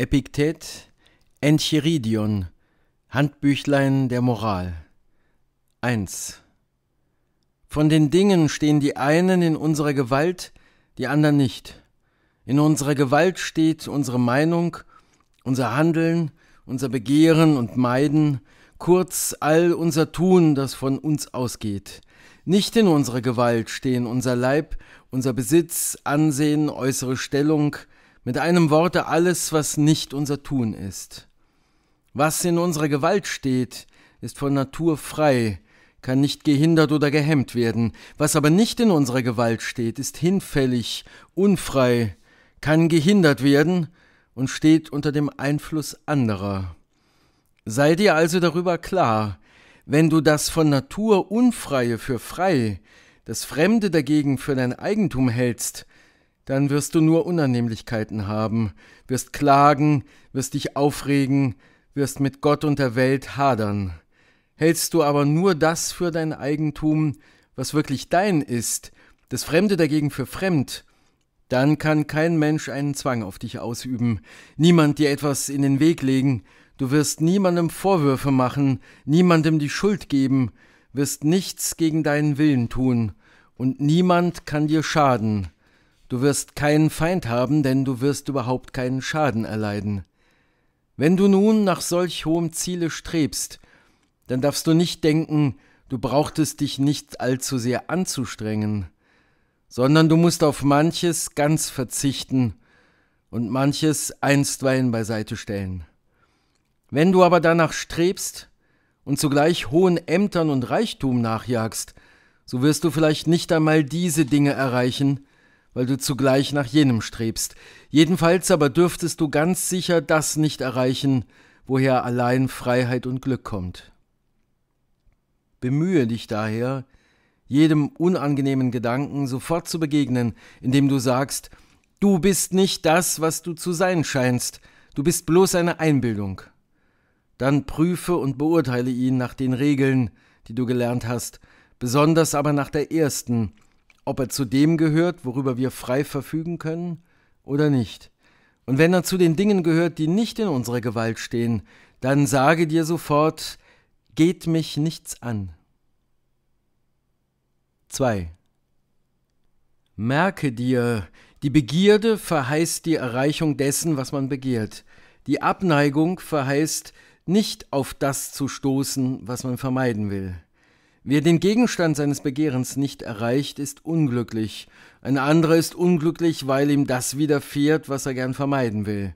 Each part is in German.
Epiktet Enchiridion Handbüchlein der Moral 1 Von den Dingen stehen die einen in unserer Gewalt, die anderen nicht. In unserer Gewalt steht unsere Meinung, unser Handeln, unser Begehren und Meiden, kurz all unser Tun, das von uns ausgeht. Nicht in unserer Gewalt stehen unser Leib, unser Besitz, Ansehen, äußere Stellung, mit einem Worte alles, was nicht unser Tun ist. Was in unserer Gewalt steht, ist von Natur frei, kann nicht gehindert oder gehemmt werden. Was aber nicht in unserer Gewalt steht, ist hinfällig, unfrei, kann gehindert werden und steht unter dem Einfluss anderer. Sei dir also darüber klar, wenn du das von Natur Unfreie für frei, das Fremde dagegen für dein Eigentum hältst, dann wirst du nur Unannehmlichkeiten haben, wirst klagen, wirst dich aufregen, wirst mit Gott und der Welt hadern. Hältst du aber nur das für dein Eigentum, was wirklich dein ist, das Fremde dagegen für fremd, dann kann kein Mensch einen Zwang auf dich ausüben, niemand dir etwas in den Weg legen, du wirst niemandem Vorwürfe machen, niemandem die Schuld geben, wirst nichts gegen deinen Willen tun, und niemand kann dir schaden, Du wirst keinen Feind haben, denn du wirst überhaupt keinen Schaden erleiden. Wenn du nun nach solch hohem Ziele strebst, dann darfst du nicht denken, du brauchtest dich nicht allzu sehr anzustrengen, sondern du musst auf manches ganz verzichten und manches einstweilen beiseite stellen. Wenn du aber danach strebst und zugleich hohen Ämtern und Reichtum nachjagst, so wirst du vielleicht nicht einmal diese Dinge erreichen, weil du zugleich nach jenem strebst. Jedenfalls aber dürftest du ganz sicher das nicht erreichen, woher allein Freiheit und Glück kommt. Bemühe dich daher, jedem unangenehmen Gedanken sofort zu begegnen, indem du sagst, du bist nicht das, was du zu sein scheinst, du bist bloß eine Einbildung. Dann prüfe und beurteile ihn nach den Regeln, die du gelernt hast, besonders aber nach der ersten, ob er zu dem gehört, worüber wir frei verfügen können oder nicht. Und wenn er zu den Dingen gehört, die nicht in unserer Gewalt stehen, dann sage dir sofort, geht mich nichts an. 2. Merke dir, die Begierde verheißt die Erreichung dessen, was man begehrt. Die Abneigung verheißt, nicht auf das zu stoßen, was man vermeiden will. Wer den Gegenstand seines Begehrens nicht erreicht, ist unglücklich. Ein anderer ist unglücklich, weil ihm das widerfährt, was er gern vermeiden will.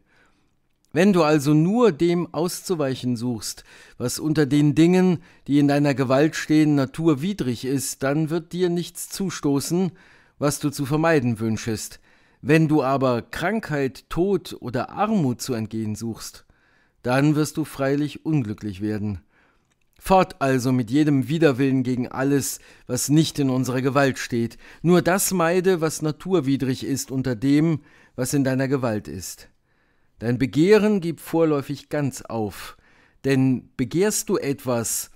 Wenn du also nur dem auszuweichen suchst, was unter den Dingen, die in deiner Gewalt stehen, naturwidrig ist, dann wird dir nichts zustoßen, was du zu vermeiden wünschest. Wenn du aber Krankheit, Tod oder Armut zu entgehen suchst, dann wirst du freilich unglücklich werden. Fort also mit jedem Widerwillen gegen alles, was nicht in unserer Gewalt steht. Nur das meide, was naturwidrig ist unter dem, was in deiner Gewalt ist. Dein Begehren gib vorläufig ganz auf, denn begehrst du etwas,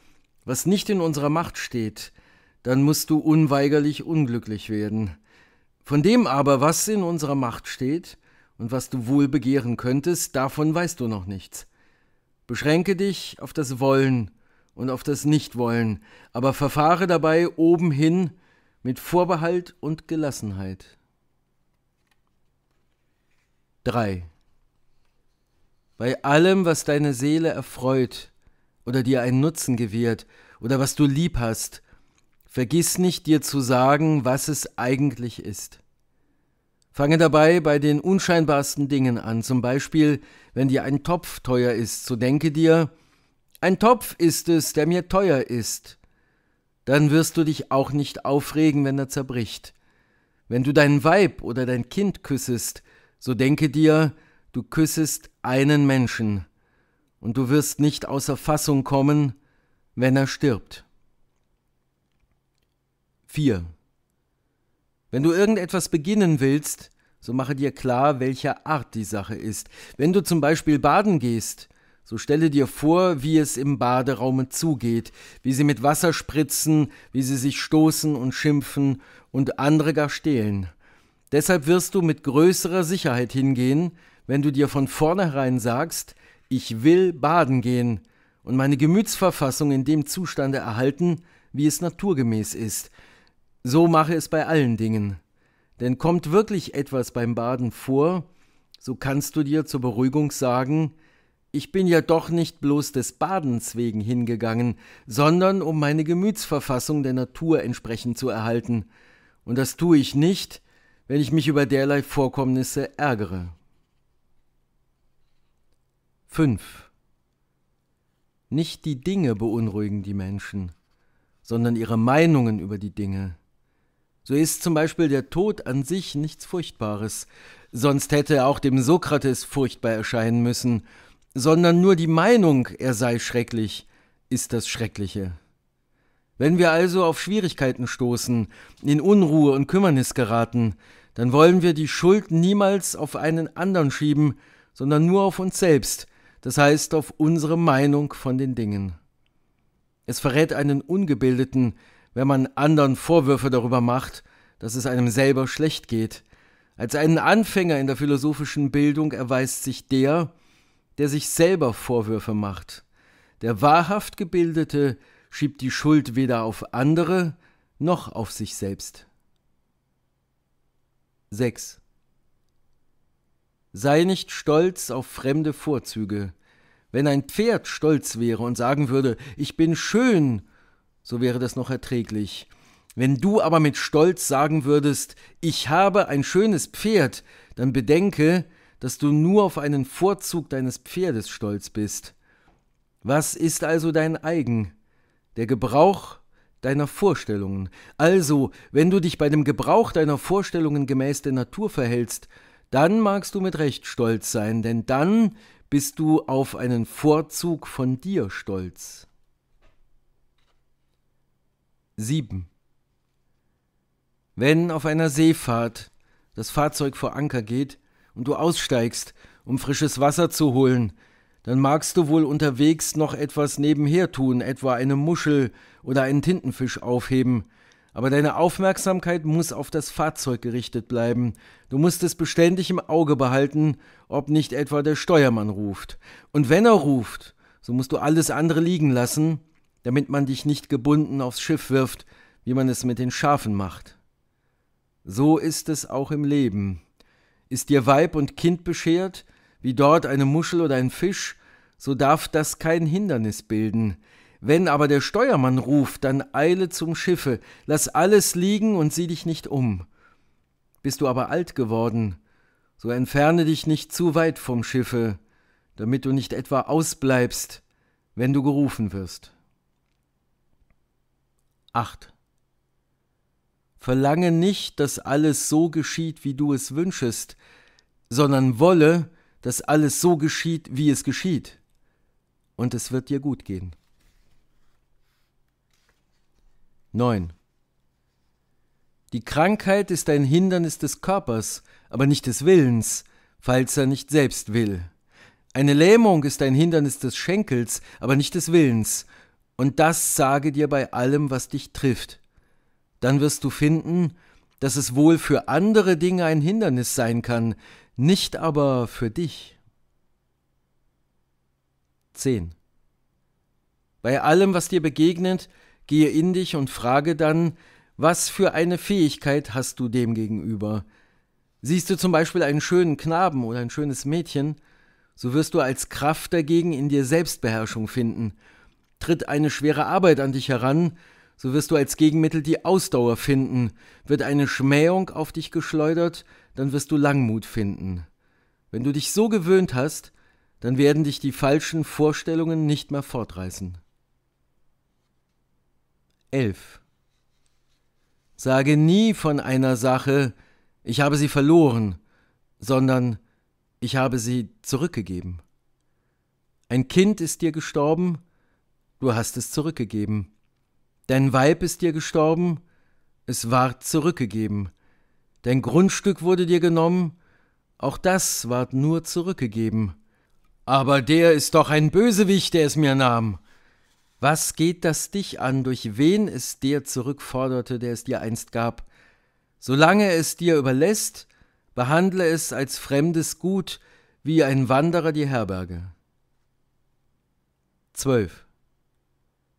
was nicht in unserer Macht steht, dann musst du unweigerlich unglücklich werden. Von dem aber, was in unserer Macht steht und was du wohl begehren könntest, davon weißt du noch nichts. Beschränke dich auf das Wollen, und auf das Nichtwollen, aber verfahre dabei obenhin mit Vorbehalt und Gelassenheit. 3. Bei allem, was deine Seele erfreut oder dir einen Nutzen gewährt oder was du lieb hast, vergiss nicht dir zu sagen, was es eigentlich ist. Fange dabei bei den unscheinbarsten Dingen an, zum Beispiel, wenn dir ein Topf teuer ist, so denke dir, ein Topf ist es, der mir teuer ist. Dann wirst du dich auch nicht aufregen, wenn er zerbricht. Wenn du dein Weib oder dein Kind küssest, so denke dir, du küssest einen Menschen, und du wirst nicht außer Fassung kommen, wenn er stirbt. 4. Wenn du irgendetwas beginnen willst, so mache dir klar, welcher Art die Sache ist. Wenn du zum Beispiel baden gehst, so stelle dir vor, wie es im Baderaume zugeht, wie sie mit Wasser spritzen, wie sie sich stoßen und schimpfen und andere gar stehlen. Deshalb wirst du mit größerer Sicherheit hingehen, wenn du dir von vornherein sagst, ich will baden gehen und meine Gemütsverfassung in dem Zustande erhalten, wie es naturgemäß ist. So mache es bei allen Dingen. Denn kommt wirklich etwas beim Baden vor, so kannst du dir zur Beruhigung sagen, ich bin ja doch nicht bloß des Badens wegen hingegangen, sondern um meine Gemütsverfassung der Natur entsprechend zu erhalten. Und das tue ich nicht, wenn ich mich über derlei Vorkommnisse ärgere. 5. Nicht die Dinge beunruhigen die Menschen, sondern ihre Meinungen über die Dinge. So ist zum Beispiel der Tod an sich nichts Furchtbares, sonst hätte er auch dem Sokrates furchtbar erscheinen müssen, sondern nur die Meinung, er sei schrecklich, ist das Schreckliche. Wenn wir also auf Schwierigkeiten stoßen, in Unruhe und Kümmernis geraten, dann wollen wir die Schuld niemals auf einen anderen schieben, sondern nur auf uns selbst, das heißt auf unsere Meinung von den Dingen. Es verrät einen Ungebildeten, wenn man anderen Vorwürfe darüber macht, dass es einem selber schlecht geht. Als einen Anfänger in der philosophischen Bildung erweist sich der, der sich selber Vorwürfe macht. Der wahrhaft Gebildete schiebt die Schuld weder auf andere noch auf sich selbst. 6. Sei nicht stolz auf fremde Vorzüge. Wenn ein Pferd stolz wäre und sagen würde, ich bin schön, so wäre das noch erträglich. Wenn du aber mit Stolz sagen würdest, ich habe ein schönes Pferd, dann bedenke, dass du nur auf einen Vorzug deines Pferdes stolz bist. Was ist also dein eigen? Der Gebrauch deiner Vorstellungen. Also, wenn du dich bei dem Gebrauch deiner Vorstellungen gemäß der Natur verhältst, dann magst du mit Recht stolz sein, denn dann bist du auf einen Vorzug von dir stolz. 7. Wenn auf einer Seefahrt das Fahrzeug vor Anker geht, und du aussteigst, um frisches Wasser zu holen, dann magst du wohl unterwegs noch etwas nebenher tun, etwa eine Muschel oder einen Tintenfisch aufheben. Aber deine Aufmerksamkeit muss auf das Fahrzeug gerichtet bleiben. Du musst es beständig im Auge behalten, ob nicht etwa der Steuermann ruft. Und wenn er ruft, so musst du alles andere liegen lassen, damit man dich nicht gebunden aufs Schiff wirft, wie man es mit den Schafen macht. So ist es auch im Leben. Ist dir Weib und Kind beschert, wie dort eine Muschel oder ein Fisch, so darf das kein Hindernis bilden. Wenn aber der Steuermann ruft, dann eile zum Schiffe, lass alles liegen und sieh dich nicht um. Bist du aber alt geworden, so entferne dich nicht zu weit vom Schiffe, damit du nicht etwa ausbleibst, wenn du gerufen wirst. 8. Verlange nicht, dass alles so geschieht, wie du es wünschest, sondern wolle, dass alles so geschieht, wie es geschieht. Und es wird dir gut gehen. 9. Die Krankheit ist ein Hindernis des Körpers, aber nicht des Willens, falls er nicht selbst will. Eine Lähmung ist ein Hindernis des Schenkels, aber nicht des Willens. Und das sage dir bei allem, was dich trifft. Dann wirst du finden, dass es wohl für andere Dinge ein Hindernis sein kann, nicht aber für dich. 10. Bei allem, was dir begegnet, gehe in dich und frage dann, was für eine Fähigkeit hast du dem gegenüber? Siehst du zum Beispiel einen schönen Knaben oder ein schönes Mädchen, so wirst du als Kraft dagegen in dir Selbstbeherrschung finden. Tritt eine schwere Arbeit an dich heran, so wirst du als Gegenmittel die Ausdauer finden. Wird eine Schmähung auf dich geschleudert, dann wirst du Langmut finden. Wenn du dich so gewöhnt hast, dann werden dich die falschen Vorstellungen nicht mehr fortreißen. 11. Sage nie von einer Sache, ich habe sie verloren, sondern ich habe sie zurückgegeben. Ein Kind ist dir gestorben, du hast es zurückgegeben. Dein Weib ist dir gestorben, es ward zurückgegeben. Dein Grundstück wurde dir genommen, auch das ward nur zurückgegeben. Aber der ist doch ein Bösewicht, der es mir nahm. Was geht das dich an, durch wen es der zurückforderte, der es dir einst gab? Solange es dir überlässt, behandle es als fremdes Gut, wie ein Wanderer die Herberge. 12.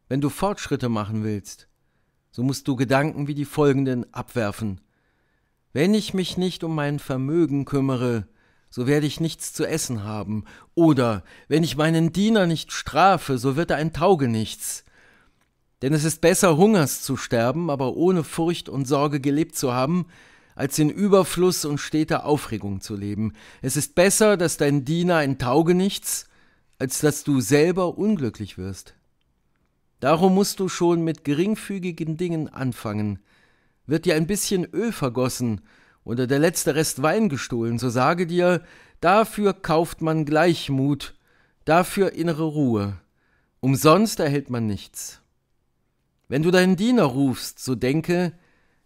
Wenn du Fortschritte machen willst, so musst du Gedanken wie die folgenden abwerfen. Wenn ich mich nicht um mein Vermögen kümmere, so werde ich nichts zu essen haben, oder wenn ich meinen Diener nicht strafe, so wird er ein Taugenichts. Denn es ist besser, hungers zu sterben, aber ohne Furcht und Sorge gelebt zu haben, als in Überfluss und steter Aufregung zu leben. Es ist besser, dass dein Diener ein Taugenichts, als dass du selber unglücklich wirst. Darum musst du schon mit geringfügigen Dingen anfangen, wird dir ein bisschen Öl vergossen oder der letzte Rest Wein gestohlen, so sage dir, dafür kauft man Gleichmut, dafür innere Ruhe, umsonst erhält man nichts. Wenn du deinen Diener rufst, so denke,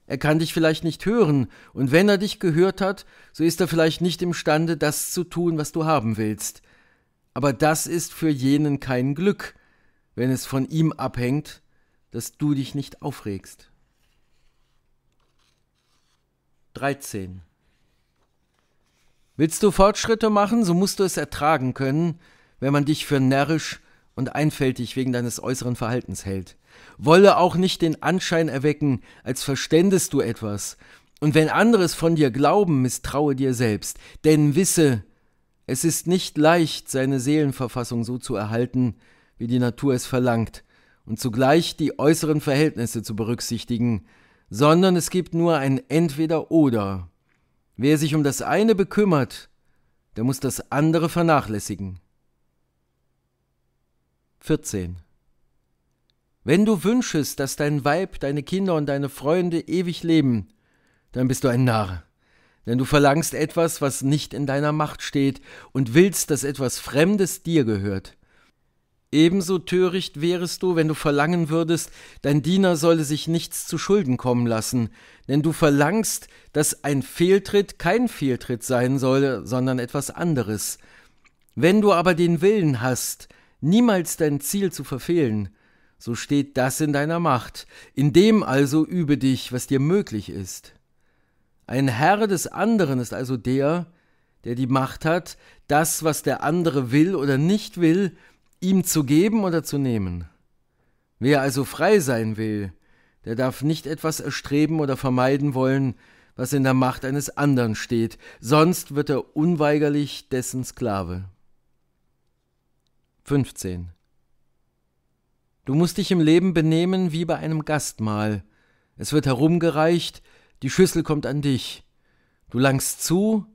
er kann dich vielleicht nicht hören, und wenn er dich gehört hat, so ist er vielleicht nicht imstande, das zu tun, was du haben willst. Aber das ist für jenen kein Glück, wenn es von ihm abhängt, dass du dich nicht aufregst. 13. Willst du Fortschritte machen, so musst du es ertragen können, wenn man dich für närrisch und einfältig wegen deines äußeren Verhaltens hält. Wolle auch nicht den Anschein erwecken, als verständest du etwas. Und wenn anderes von dir glauben, misstraue dir selbst. Denn wisse, es ist nicht leicht, seine Seelenverfassung so zu erhalten, wie die Natur es verlangt, und zugleich die äußeren Verhältnisse zu berücksichtigen, sondern es gibt nur ein Entweder-Oder. Wer sich um das eine bekümmert, der muss das andere vernachlässigen. 14. Wenn du wünschest, dass dein Weib, deine Kinder und deine Freunde ewig leben, dann bist du ein Narr. Denn du verlangst etwas, was nicht in deiner Macht steht, und willst, dass etwas Fremdes dir gehört. Ebenso töricht wärest du, wenn du verlangen würdest, dein Diener solle sich nichts zu Schulden kommen lassen, denn du verlangst, dass ein Fehltritt kein Fehltritt sein solle, sondern etwas anderes. Wenn du aber den Willen hast, niemals dein Ziel zu verfehlen, so steht das in deiner Macht, in dem also übe dich, was dir möglich ist. Ein Herr des anderen ist also der, der die Macht hat, das, was der andere will oder nicht will, ihm zu geben oder zu nehmen. Wer also frei sein will, der darf nicht etwas erstreben oder vermeiden wollen, was in der Macht eines anderen steht, sonst wird er unweigerlich dessen Sklave. 15. Du musst dich im Leben benehmen wie bei einem Gastmahl. Es wird herumgereicht, die Schüssel kommt an dich. Du langst zu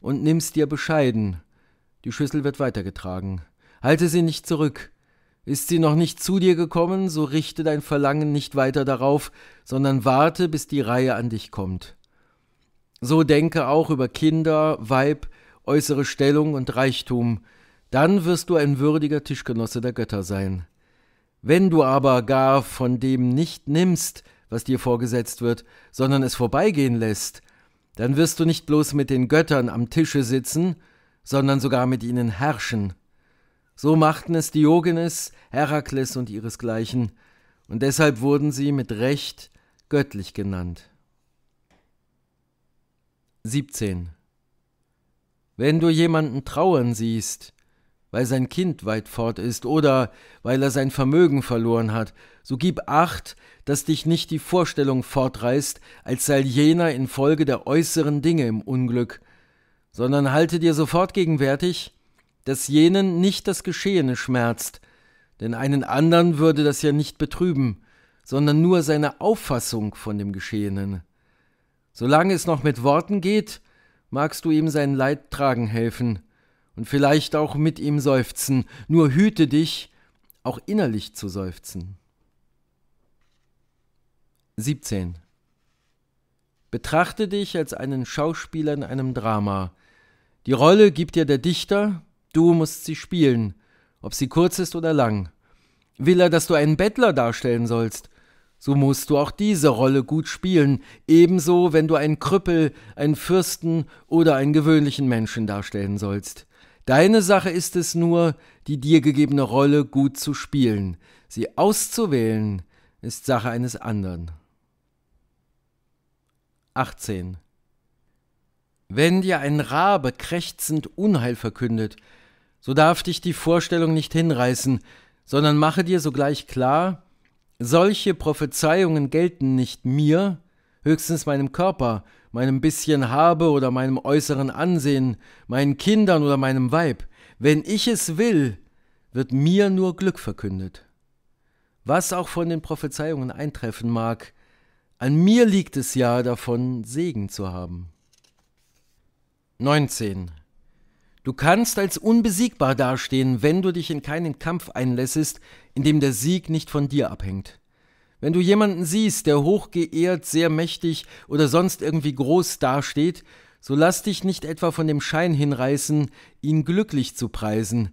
und nimmst dir bescheiden. Die Schüssel wird weitergetragen. Halte sie nicht zurück. Ist sie noch nicht zu dir gekommen, so richte dein Verlangen nicht weiter darauf, sondern warte, bis die Reihe an dich kommt. So denke auch über Kinder, Weib, äußere Stellung und Reichtum, dann wirst du ein würdiger Tischgenosse der Götter sein. Wenn du aber gar von dem nicht nimmst, was dir vorgesetzt wird, sondern es vorbeigehen lässt, dann wirst du nicht bloß mit den Göttern am Tische sitzen, sondern sogar mit ihnen herrschen. So machten es Diogenes, Herakles und ihresgleichen, und deshalb wurden sie mit Recht göttlich genannt. 17. Wenn du jemanden trauern siehst, weil sein Kind weit fort ist oder weil er sein Vermögen verloren hat, so gib acht, dass dich nicht die Vorstellung fortreißt, als sei jener infolge der äußeren Dinge im Unglück, sondern halte dir sofort gegenwärtig, dass jenen nicht das Geschehene schmerzt, denn einen anderen würde das ja nicht betrüben, sondern nur seine Auffassung von dem Geschehenen. Solange es noch mit Worten geht, magst du ihm sein Leid tragen helfen und vielleicht auch mit ihm seufzen, nur hüte dich, auch innerlich zu seufzen. 17. Betrachte dich als einen Schauspieler in einem Drama. Die Rolle gibt dir der Dichter, Du musst sie spielen, ob sie kurz ist oder lang. Will er, dass du einen Bettler darstellen sollst, so musst du auch diese Rolle gut spielen, ebenso wenn du einen Krüppel, einen Fürsten oder einen gewöhnlichen Menschen darstellen sollst. Deine Sache ist es nur, die dir gegebene Rolle gut zu spielen. Sie auszuwählen ist Sache eines anderen. 18. Wenn dir ein Rabe krächzend Unheil verkündet, so darf dich die Vorstellung nicht hinreißen, sondern mache dir sogleich klar, solche Prophezeiungen gelten nicht mir, höchstens meinem Körper, meinem bisschen Habe oder meinem äußeren Ansehen, meinen Kindern oder meinem Weib. Wenn ich es will, wird mir nur Glück verkündet. Was auch von den Prophezeiungen eintreffen mag, an mir liegt es ja davon, Segen zu haben. 19. Du kannst als unbesiegbar dastehen, wenn du dich in keinen Kampf einlässest, in dem der Sieg nicht von dir abhängt. Wenn du jemanden siehst, der hochgeehrt, sehr mächtig oder sonst irgendwie groß dasteht, so lass dich nicht etwa von dem Schein hinreißen, ihn glücklich zu preisen.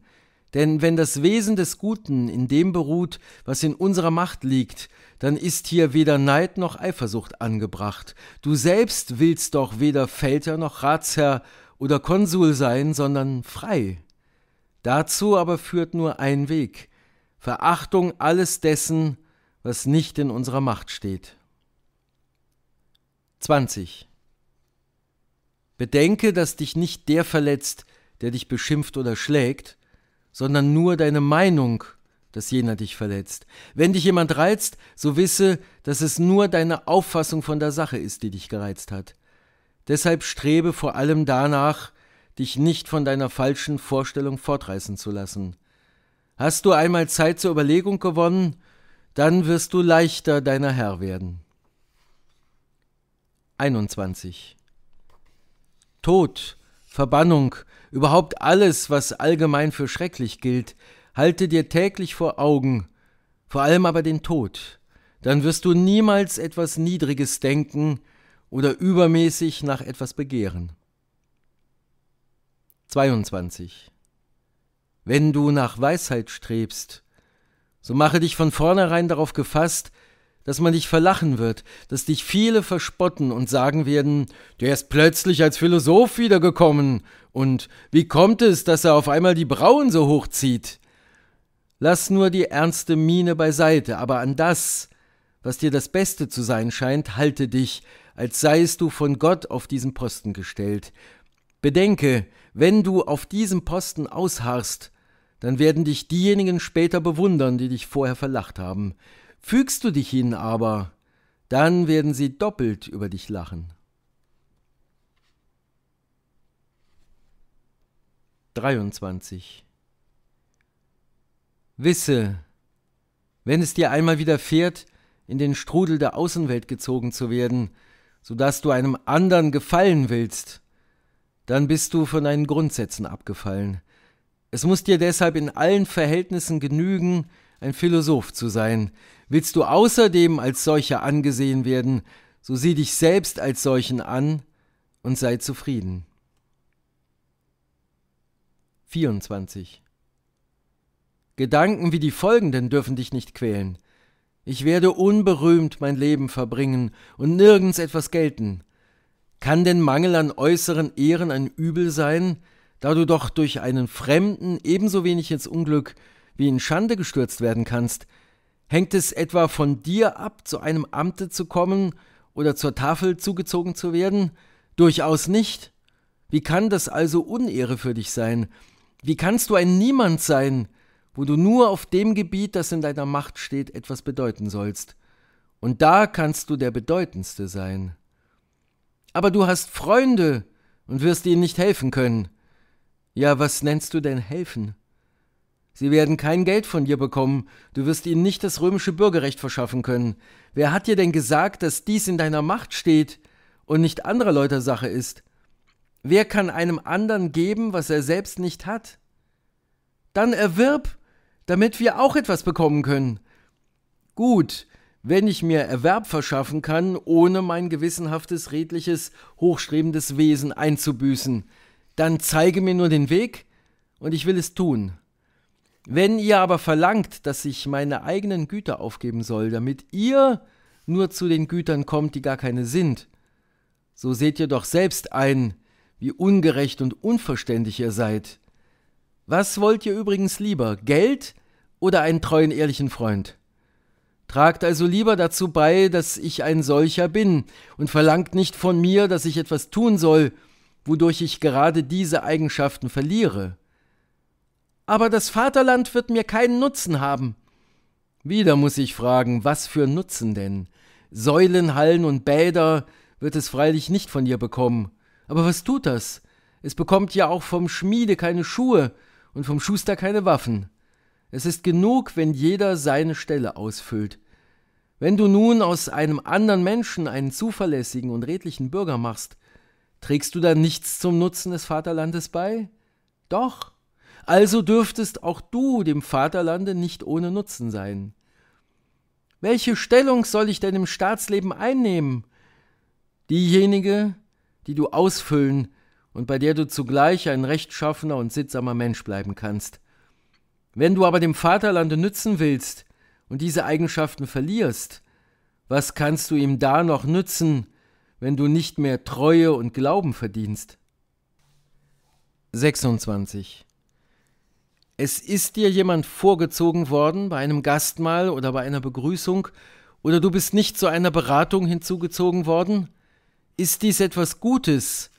Denn wenn das Wesen des Guten in dem beruht, was in unserer Macht liegt, dann ist hier weder Neid noch Eifersucht angebracht. Du selbst willst doch weder Väter noch Ratsherr oder Konsul sein, sondern frei. Dazu aber führt nur ein Weg Verachtung alles dessen, was nicht in unserer Macht steht. 20. Bedenke, dass dich nicht der verletzt, der dich beschimpft oder schlägt, sondern nur deine Meinung, dass jener dich verletzt. Wenn dich jemand reizt, so wisse, dass es nur deine Auffassung von der Sache ist, die dich gereizt hat. Deshalb strebe vor allem danach, dich nicht von deiner falschen Vorstellung fortreißen zu lassen. Hast du einmal Zeit zur Überlegung gewonnen, dann wirst du leichter deiner Herr werden. 21. Tod, Verbannung, überhaupt alles, was allgemein für schrecklich gilt, halte dir täglich vor Augen, vor allem aber den Tod. Dann wirst du niemals etwas Niedriges denken, oder übermäßig nach etwas begehren. 22. Wenn du nach Weisheit strebst, so mache dich von vornherein darauf gefasst, dass man dich verlachen wird, dass dich viele verspotten und sagen werden, der ist plötzlich als Philosoph wiedergekommen und wie kommt es, dass er auf einmal die Brauen so hochzieht? Lass nur die ernste Miene beiseite, aber an das, was dir das Beste zu sein scheint, halte dich, als seiest du von Gott auf diesen Posten gestellt. Bedenke, wenn du auf diesem Posten ausharrst, dann werden dich diejenigen später bewundern, die dich vorher verlacht haben. Fügst du dich ihnen aber, dann werden sie doppelt über dich lachen. 23 Wisse, wenn es dir einmal widerfährt, in den Strudel der Außenwelt gezogen zu werden, sodass du einem anderen gefallen willst, dann bist du von deinen Grundsätzen abgefallen. Es muss dir deshalb in allen Verhältnissen genügen, ein Philosoph zu sein. Willst du außerdem als solcher angesehen werden, so sieh dich selbst als solchen an und sei zufrieden. 24. Gedanken wie die folgenden dürfen dich nicht quälen. Ich werde unberühmt mein Leben verbringen und nirgends etwas gelten. Kann denn Mangel an äußeren Ehren ein Übel sein, da du doch durch einen Fremden ebenso wenig ins Unglück wie in Schande gestürzt werden kannst? Hängt es etwa von dir ab, zu einem Amte zu kommen oder zur Tafel zugezogen zu werden? Durchaus nicht. Wie kann das also Unehre für dich sein? Wie kannst du ein Niemand sein, wo du nur auf dem Gebiet, das in deiner Macht steht, etwas bedeuten sollst. Und da kannst du der Bedeutendste sein. Aber du hast Freunde und wirst ihnen nicht helfen können. Ja, was nennst du denn helfen? Sie werden kein Geld von dir bekommen, du wirst ihnen nicht das römische Bürgerrecht verschaffen können. Wer hat dir denn gesagt, dass dies in deiner Macht steht und nicht anderer Leute Sache ist? Wer kann einem anderen geben, was er selbst nicht hat? Dann erwirb, damit wir auch etwas bekommen können. Gut, wenn ich mir Erwerb verschaffen kann, ohne mein gewissenhaftes, redliches, hochstrebendes Wesen einzubüßen, dann zeige mir nur den Weg und ich will es tun. Wenn ihr aber verlangt, dass ich meine eigenen Güter aufgeben soll, damit ihr nur zu den Gütern kommt, die gar keine sind, so seht ihr doch selbst ein, wie ungerecht und unverständlich ihr seid. Was wollt ihr übrigens lieber, Geld oder einen treuen, ehrlichen Freund? Tragt also lieber dazu bei, dass ich ein solcher bin und verlangt nicht von mir, dass ich etwas tun soll, wodurch ich gerade diese Eigenschaften verliere. Aber das Vaterland wird mir keinen Nutzen haben. Wieder muss ich fragen, was für Nutzen denn? Säulenhallen und Bäder wird es freilich nicht von ihr bekommen. Aber was tut das? Es bekommt ja auch vom Schmiede keine Schuhe, und vom Schuster keine Waffen. Es ist genug, wenn jeder seine Stelle ausfüllt. Wenn du nun aus einem anderen Menschen einen zuverlässigen und redlichen Bürger machst, trägst du dann nichts zum Nutzen des Vaterlandes bei? Doch. Also dürftest auch du dem Vaterlande nicht ohne Nutzen sein. Welche Stellung soll ich denn im Staatsleben einnehmen? Diejenige, die du ausfüllen, und bei der du zugleich ein rechtschaffener und sittsamer Mensch bleiben kannst. Wenn du aber dem Vaterlande nützen willst und diese Eigenschaften verlierst, was kannst du ihm da noch nützen, wenn du nicht mehr Treue und Glauben verdienst? 26. Es ist dir jemand vorgezogen worden bei einem Gastmahl oder bei einer Begrüßung, oder du bist nicht zu einer Beratung hinzugezogen worden? Ist dies etwas Gutes,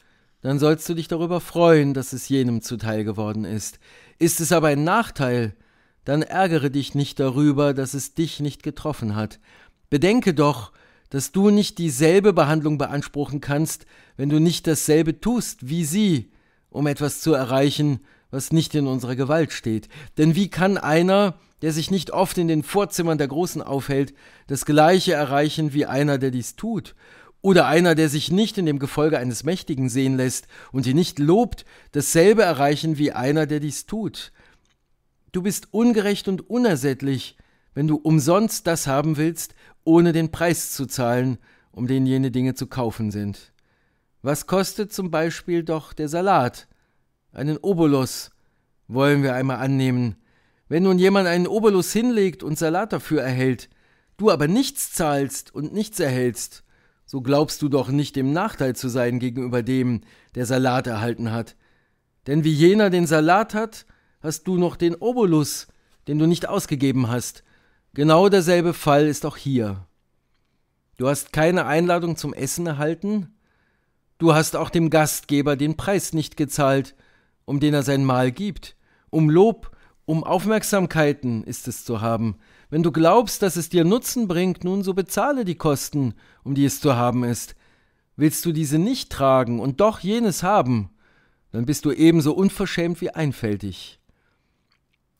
dann sollst du dich darüber freuen, dass es jenem zuteil geworden ist. Ist es aber ein Nachteil, dann ärgere dich nicht darüber, dass es dich nicht getroffen hat. Bedenke doch, dass du nicht dieselbe Behandlung beanspruchen kannst, wenn du nicht dasselbe tust wie sie, um etwas zu erreichen, was nicht in unserer Gewalt steht. Denn wie kann einer, der sich nicht oft in den Vorzimmern der Großen aufhält, das Gleiche erreichen wie einer, der dies tut? oder einer, der sich nicht in dem Gefolge eines Mächtigen sehen lässt und ihn nicht lobt, dasselbe erreichen wie einer, der dies tut. Du bist ungerecht und unersättlich, wenn du umsonst das haben willst, ohne den Preis zu zahlen, um den jene Dinge zu kaufen sind. Was kostet zum Beispiel doch der Salat? Einen Obolus wollen wir einmal annehmen. Wenn nun jemand einen Obolus hinlegt und Salat dafür erhält, du aber nichts zahlst und nichts erhältst, so glaubst du doch nicht im Nachteil zu sein gegenüber dem, der Salat erhalten hat. Denn wie jener den Salat hat, hast du noch den Obolus, den du nicht ausgegeben hast. Genau derselbe Fall ist auch hier. Du hast keine Einladung zum Essen erhalten, du hast auch dem Gastgeber den Preis nicht gezahlt, um den er sein Mahl gibt. Um Lob, um Aufmerksamkeiten ist es zu haben, wenn du glaubst, dass es dir Nutzen bringt, nun so bezahle die Kosten, um die es zu haben ist. Willst du diese nicht tragen und doch jenes haben, dann bist du ebenso unverschämt wie einfältig.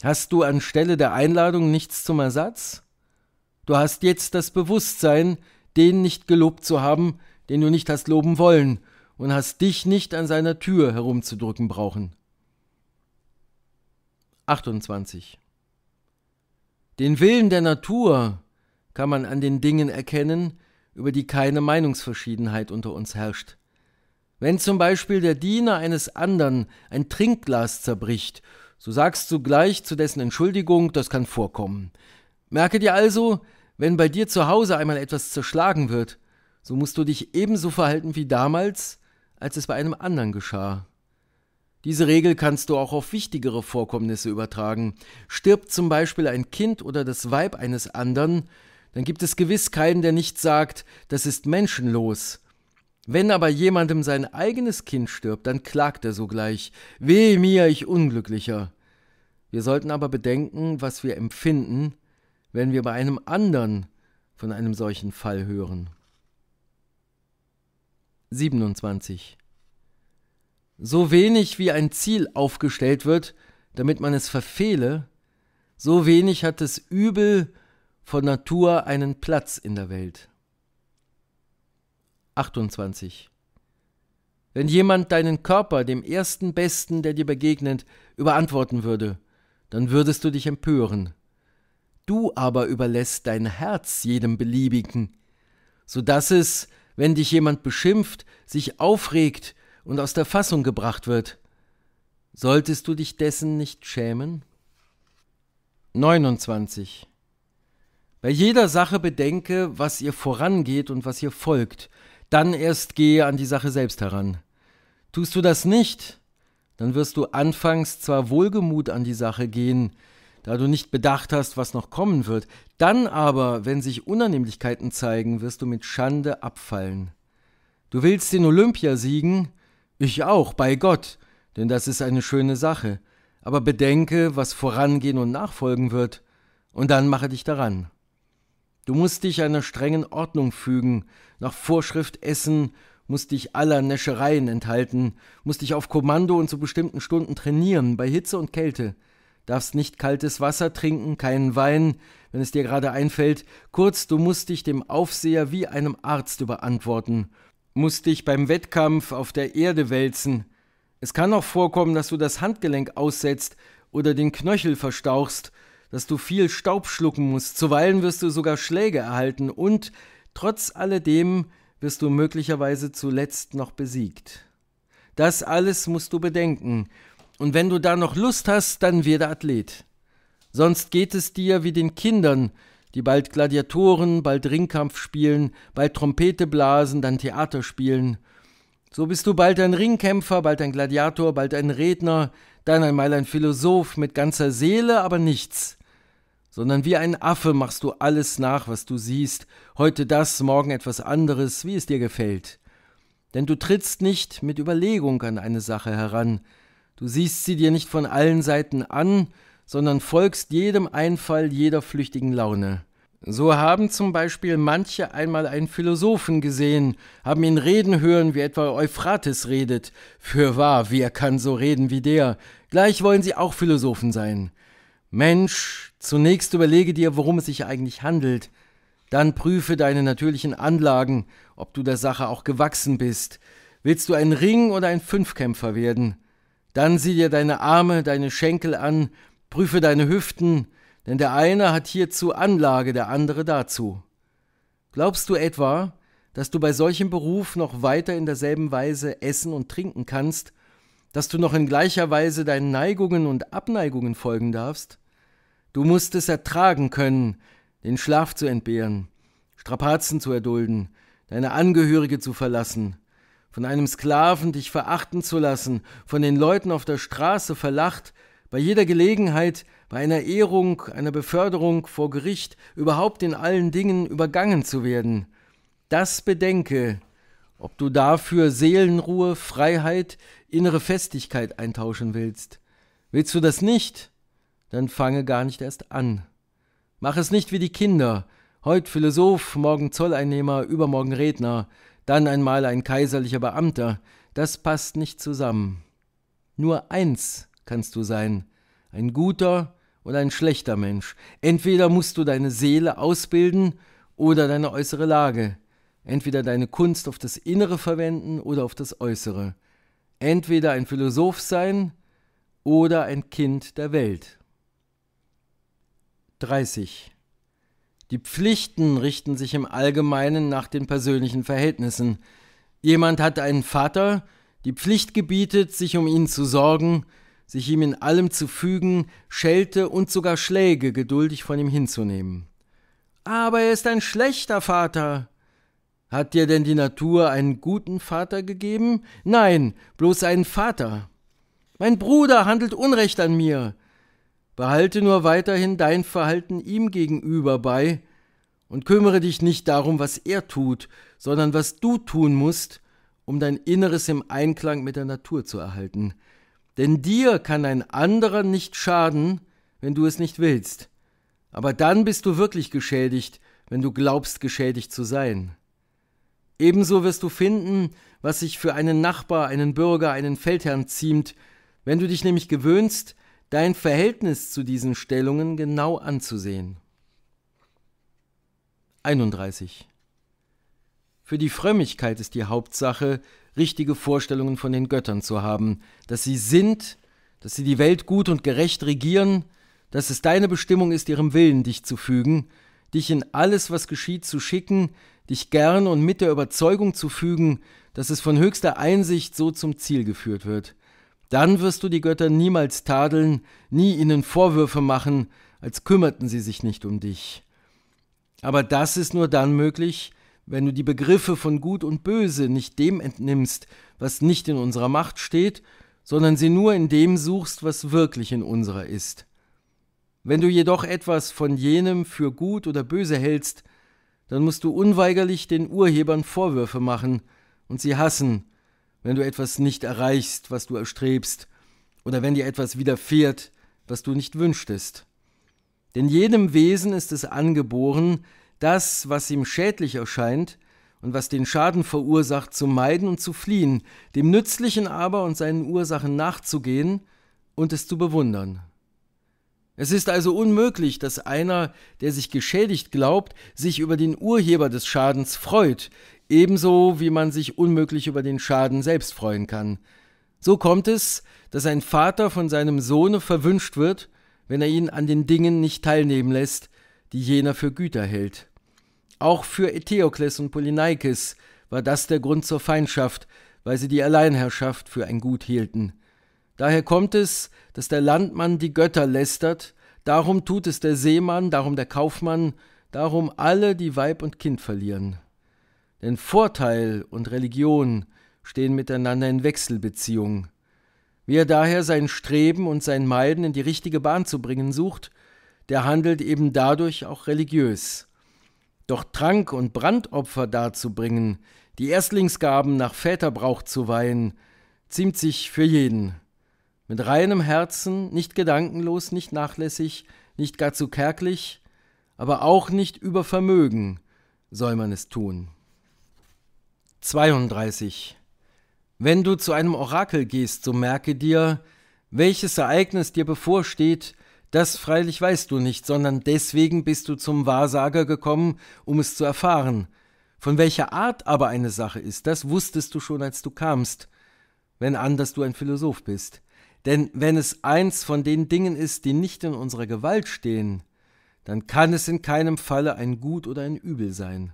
Hast du anstelle der Einladung nichts zum Ersatz? Du hast jetzt das Bewusstsein, den nicht gelobt zu haben, den du nicht hast loben wollen, und hast dich nicht an seiner Tür herumzudrücken brauchen. 28. Den Willen der Natur kann man an den Dingen erkennen, über die keine Meinungsverschiedenheit unter uns herrscht. Wenn zum Beispiel der Diener eines anderen ein Trinkglas zerbricht, so sagst du gleich zu dessen Entschuldigung, das kann vorkommen. Merke dir also, wenn bei dir zu Hause einmal etwas zerschlagen wird, so musst du dich ebenso verhalten wie damals, als es bei einem anderen geschah. Diese Regel kannst du auch auf wichtigere Vorkommnisse übertragen. Stirbt zum Beispiel ein Kind oder das Weib eines anderen, dann gibt es gewiss keinen, der nicht sagt, das ist menschenlos. Wenn aber jemandem sein eigenes Kind stirbt, dann klagt er sogleich, weh mir, ich Unglücklicher. Wir sollten aber bedenken, was wir empfinden, wenn wir bei einem anderen von einem solchen Fall hören. 27. So wenig wie ein Ziel aufgestellt wird, damit man es verfehle, so wenig hat das Übel von Natur einen Platz in der Welt. 28. Wenn jemand deinen Körper dem ersten Besten, der dir begegnet, überantworten würde, dann würdest du dich empören. Du aber überlässt dein Herz jedem Beliebigen, so dass es, wenn dich jemand beschimpft, sich aufregt und aus der Fassung gebracht wird. Solltest du dich dessen nicht schämen? 29. Bei jeder Sache bedenke, was ihr vorangeht und was ihr folgt, dann erst gehe an die Sache selbst heran. Tust du das nicht, dann wirst du anfangs zwar wohlgemut an die Sache gehen, da du nicht bedacht hast, was noch kommen wird, dann aber, wenn sich Unannehmlichkeiten zeigen, wirst du mit Schande abfallen. Du willst den Olympia siegen, ich auch, bei Gott, denn das ist eine schöne Sache. Aber bedenke, was vorangehen und nachfolgen wird, und dann mache dich daran. Du musst dich einer strengen Ordnung fügen, nach Vorschrift essen, musst dich aller Näschereien enthalten, musst dich auf Kommando und zu bestimmten Stunden trainieren, bei Hitze und Kälte, darfst nicht kaltes Wasser trinken, keinen Wein, wenn es dir gerade einfällt, kurz, du musst dich dem Aufseher wie einem Arzt überantworten, muss dich beim Wettkampf auf der Erde wälzen. Es kann auch vorkommen, dass du das Handgelenk aussetzt oder den Knöchel verstauchst, dass du viel Staub schlucken musst. Zuweilen wirst du sogar Schläge erhalten und trotz alledem wirst du möglicherweise zuletzt noch besiegt. Das alles musst du bedenken. Und wenn du da noch Lust hast, dann werde Athlet. Sonst geht es dir wie den Kindern, die bald Gladiatoren, bald Ringkampf spielen, bald Trompete blasen, dann Theater spielen. So bist du bald ein Ringkämpfer, bald ein Gladiator, bald ein Redner, dann einmal ein Philosoph mit ganzer Seele, aber nichts. Sondern wie ein Affe machst du alles nach, was du siehst, heute das, morgen etwas anderes, wie es dir gefällt. Denn du trittst nicht mit Überlegung an eine Sache heran, du siehst sie dir nicht von allen Seiten an, sondern folgst jedem Einfall jeder flüchtigen Laune. So haben zum Beispiel manche einmal einen Philosophen gesehen, haben ihn reden hören, wie etwa Euphrates redet. Fürwahr, wer kann so reden wie der? Gleich wollen sie auch Philosophen sein. Mensch, zunächst überlege dir, worum es sich eigentlich handelt. Dann prüfe deine natürlichen Anlagen, ob du der Sache auch gewachsen bist. Willst du ein Ring oder ein Fünfkämpfer werden? Dann sieh dir deine Arme, deine Schenkel an, Prüfe deine Hüften, denn der eine hat hierzu Anlage, der andere dazu. Glaubst du etwa, dass du bei solchem Beruf noch weiter in derselben Weise essen und trinken kannst, dass du noch in gleicher Weise deinen Neigungen und Abneigungen folgen darfst? Du musst es ertragen können, den Schlaf zu entbehren, Strapazen zu erdulden, deine Angehörige zu verlassen, von einem Sklaven dich verachten zu lassen, von den Leuten auf der Straße verlacht bei jeder Gelegenheit, bei einer Ehrung, einer Beförderung vor Gericht, überhaupt in allen Dingen übergangen zu werden. Das bedenke, ob du dafür Seelenruhe, Freiheit, innere Festigkeit eintauschen willst. Willst du das nicht? Dann fange gar nicht erst an. Mach es nicht wie die Kinder, heute Philosoph, morgen Zolleinnehmer, übermorgen Redner, dann einmal ein kaiserlicher Beamter, das passt nicht zusammen. Nur eins kannst du sein. Ein guter oder ein schlechter Mensch. Entweder musst du deine Seele ausbilden oder deine äußere Lage. Entweder deine Kunst auf das Innere verwenden oder auf das Äußere. Entweder ein Philosoph sein oder ein Kind der Welt. 30. Die Pflichten richten sich im Allgemeinen nach den persönlichen Verhältnissen. Jemand hat einen Vater, die Pflicht gebietet, sich um ihn zu sorgen, sich ihm in allem zu fügen, Schelte und sogar Schläge geduldig von ihm hinzunehmen. Aber er ist ein schlechter Vater. Hat dir denn die Natur einen guten Vater gegeben? Nein, bloß einen Vater. Mein Bruder handelt Unrecht an mir. Behalte nur weiterhin dein Verhalten ihm gegenüber bei und kümmere dich nicht darum, was er tut, sondern was du tun musst, um dein Inneres im Einklang mit der Natur zu erhalten. Denn dir kann ein anderer nicht schaden, wenn du es nicht willst. Aber dann bist du wirklich geschädigt, wenn du glaubst, geschädigt zu sein. Ebenso wirst du finden, was sich für einen Nachbar, einen Bürger, einen Feldherrn ziemt, wenn du dich nämlich gewöhnst, dein Verhältnis zu diesen Stellungen genau anzusehen. 31. Für die Frömmigkeit ist die Hauptsache, richtige Vorstellungen von den Göttern zu haben, dass sie sind, dass sie die Welt gut und gerecht regieren, dass es deine Bestimmung ist, ihrem Willen dich zu fügen, dich in alles, was geschieht, zu schicken, dich gern und mit der Überzeugung zu fügen, dass es von höchster Einsicht so zum Ziel geführt wird. Dann wirst du die Götter niemals tadeln, nie ihnen Vorwürfe machen, als kümmerten sie sich nicht um dich. Aber das ist nur dann möglich, wenn du die Begriffe von Gut und Böse nicht dem entnimmst, was nicht in unserer Macht steht, sondern sie nur in dem suchst, was wirklich in unserer ist. Wenn du jedoch etwas von jenem für gut oder böse hältst, dann musst du unweigerlich den Urhebern Vorwürfe machen und sie hassen, wenn du etwas nicht erreichst, was du erstrebst, oder wenn dir etwas widerfährt, was du nicht wünschtest. Denn jedem Wesen ist es angeboren, das, was ihm schädlich erscheint und was den Schaden verursacht, zu meiden und zu fliehen, dem Nützlichen aber und seinen Ursachen nachzugehen und es zu bewundern. Es ist also unmöglich, dass einer, der sich geschädigt glaubt, sich über den Urheber des Schadens freut, ebenso wie man sich unmöglich über den Schaden selbst freuen kann. So kommt es, dass ein Vater von seinem Sohne verwünscht wird, wenn er ihn an den Dingen nicht teilnehmen lässt, die jener für Güter hält. Auch für Eteokles und Polyneikes war das der Grund zur Feindschaft, weil sie die Alleinherrschaft für ein Gut hielten. Daher kommt es, dass der Landmann die Götter lästert, darum tut es der Seemann, darum der Kaufmann, darum alle, die Weib und Kind verlieren. Denn Vorteil und Religion stehen miteinander in Wechselbeziehung. Wer daher sein Streben und sein Meiden in die richtige Bahn zu bringen sucht, der handelt eben dadurch auch religiös doch Trank- und Brandopfer darzubringen, die Erstlingsgaben nach Väterbrauch zu weihen, ziemt sich für jeden. Mit reinem Herzen, nicht gedankenlos, nicht nachlässig, nicht gar zu kärglich, aber auch nicht über Vermögen soll man es tun. 32. Wenn du zu einem Orakel gehst, so merke dir, welches Ereignis dir bevorsteht, das freilich weißt du nicht, sondern deswegen bist du zum Wahrsager gekommen, um es zu erfahren. Von welcher Art aber eine Sache ist, das wusstest du schon, als du kamst, wenn anders du ein Philosoph bist. Denn wenn es eins von den Dingen ist, die nicht in unserer Gewalt stehen, dann kann es in keinem Falle ein Gut oder ein Übel sein.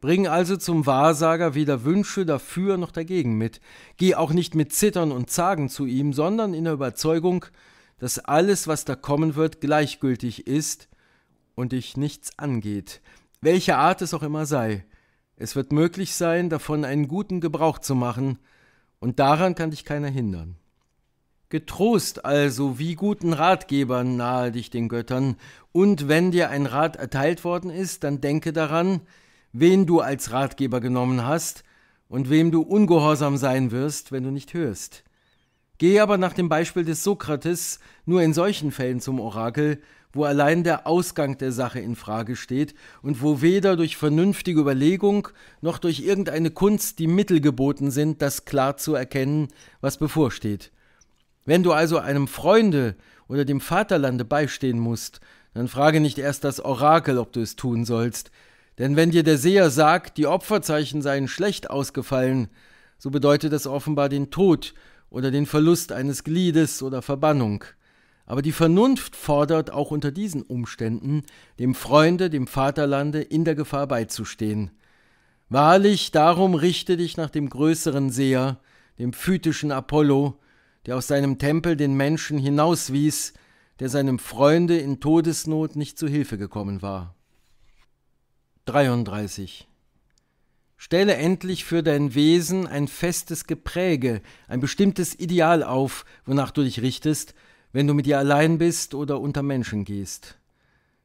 Bring also zum Wahrsager weder Wünsche dafür noch dagegen mit. Geh auch nicht mit Zittern und Zagen zu ihm, sondern in der Überzeugung, dass alles, was da kommen wird, gleichgültig ist und dich nichts angeht, welcher Art es auch immer sei. Es wird möglich sein, davon einen guten Gebrauch zu machen, und daran kann dich keiner hindern. Getrost also wie guten Ratgebern nahe dich den Göttern, und wenn dir ein Rat erteilt worden ist, dann denke daran, wen du als Ratgeber genommen hast und wem du ungehorsam sein wirst, wenn du nicht hörst. Gehe aber nach dem Beispiel des Sokrates nur in solchen Fällen zum Orakel, wo allein der Ausgang der Sache in Frage steht und wo weder durch vernünftige Überlegung noch durch irgendeine Kunst die Mittel geboten sind, das klar zu erkennen, was bevorsteht. Wenn du also einem Freunde oder dem Vaterlande beistehen musst, dann frage nicht erst das Orakel, ob du es tun sollst, denn wenn dir der Seher sagt, die Opferzeichen seien schlecht ausgefallen, so bedeutet das offenbar den Tod oder den Verlust eines Gliedes oder Verbannung. Aber die Vernunft fordert auch unter diesen Umständen, dem Freunde, dem Vaterlande in der Gefahr beizustehen. Wahrlich, darum richte dich nach dem größeren Seher, dem phytischen Apollo, der aus seinem Tempel den Menschen hinauswies, der seinem Freunde in Todesnot nicht zu Hilfe gekommen war. 33 Stelle endlich für dein Wesen ein festes Gepräge, ein bestimmtes Ideal auf, wonach du dich richtest, wenn du mit dir allein bist oder unter Menschen gehst.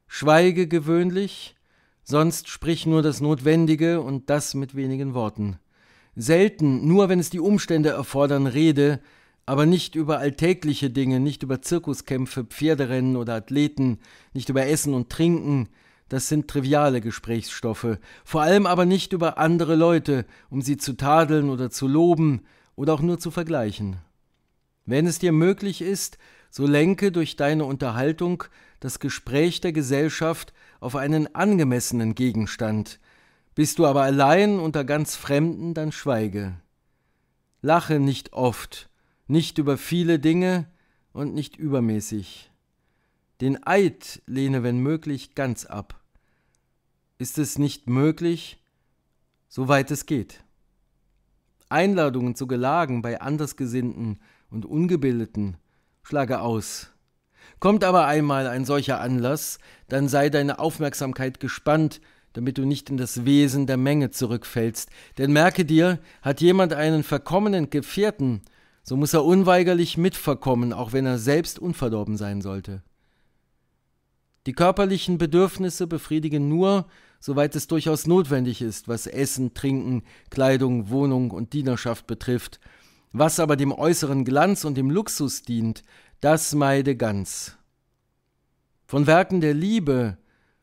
Schweige gewöhnlich, sonst sprich nur das Notwendige und das mit wenigen Worten. Selten, nur wenn es die Umstände erfordern, rede, aber nicht über alltägliche Dinge, nicht über Zirkuskämpfe, Pferderennen oder Athleten, nicht über Essen und Trinken, das sind triviale Gesprächsstoffe, vor allem aber nicht über andere Leute, um sie zu tadeln oder zu loben oder auch nur zu vergleichen. Wenn es dir möglich ist, so lenke durch deine Unterhaltung das Gespräch der Gesellschaft auf einen angemessenen Gegenstand. Bist du aber allein unter ganz Fremden, dann schweige. Lache nicht oft, nicht über viele Dinge und nicht übermäßig. Den Eid lehne, wenn möglich, ganz ab ist es nicht möglich, soweit es geht. Einladungen zu Gelagen bei Andersgesinnten und Ungebildeten schlage aus. Kommt aber einmal ein solcher Anlass, dann sei deine Aufmerksamkeit gespannt, damit du nicht in das Wesen der Menge zurückfällst. Denn merke dir, hat jemand einen verkommenen Gefährten, so muss er unweigerlich mitverkommen, auch wenn er selbst unverdorben sein sollte. Die körperlichen Bedürfnisse befriedigen nur, soweit es durchaus notwendig ist, was Essen, Trinken, Kleidung, Wohnung und Dienerschaft betrifft. Was aber dem äußeren Glanz und dem Luxus dient, das meide ganz. Von Werken der Liebe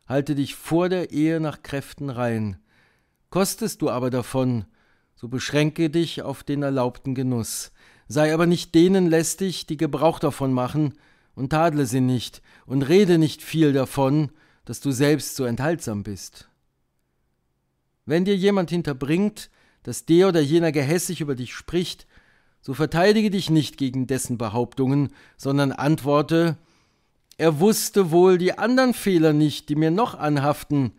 halte dich vor der Ehe nach Kräften rein. Kostest du aber davon, so beschränke dich auf den erlaubten Genuss. Sei aber nicht denen lästig, die Gebrauch davon machen, und tadle sie nicht und rede nicht viel davon, dass du selbst so enthaltsam bist. Wenn dir jemand hinterbringt, dass der oder jener gehässig über dich spricht, so verteidige dich nicht gegen dessen Behauptungen, sondern antworte, er wusste wohl die anderen Fehler nicht, die mir noch anhaften,